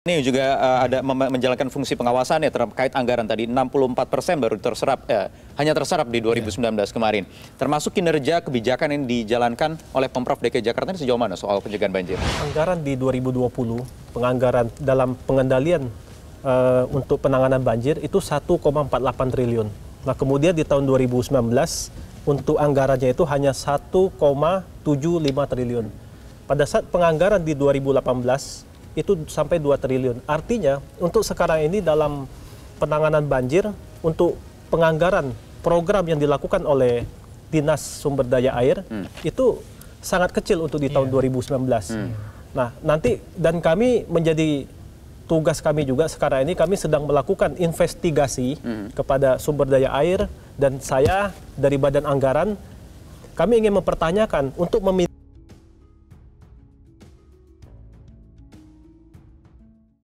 Ini juga uh, ada menjalankan fungsi pengawasan ya terkait anggaran tadi 64 persen baru terserap eh, hanya terserap di 2019 yeah. Iya. kemarin. Termasuk kinerja kebijakan yang dijalankan oleh pemprov DKI Jakarta ini sejauh mana soal pencegahan banjir? Anggaran di 2020 penganggaran dalam pengendalian uh, untuk penanganan banjir itu 1,48 triliun. Nah kemudian di tahun 2019 untuk anggarannya itu hanya 1,75 triliun. Pada saat penganggaran di 2018 itu sampai 2 triliun. Artinya untuk sekarang ini dalam penanganan banjir untuk penganggaran program yang dilakukan oleh Dinas Sumber Daya Air hmm. itu sangat kecil untuk di iya. tahun yeah. ribu 2019. Hmm. Nah, nanti dan kami menjadi tugas kami juga sekarang ini kami sedang melakukan investigasi hmm. kepada sumber daya air dan saya dari Badan Anggaran kami ingin mempertanyakan untuk meminta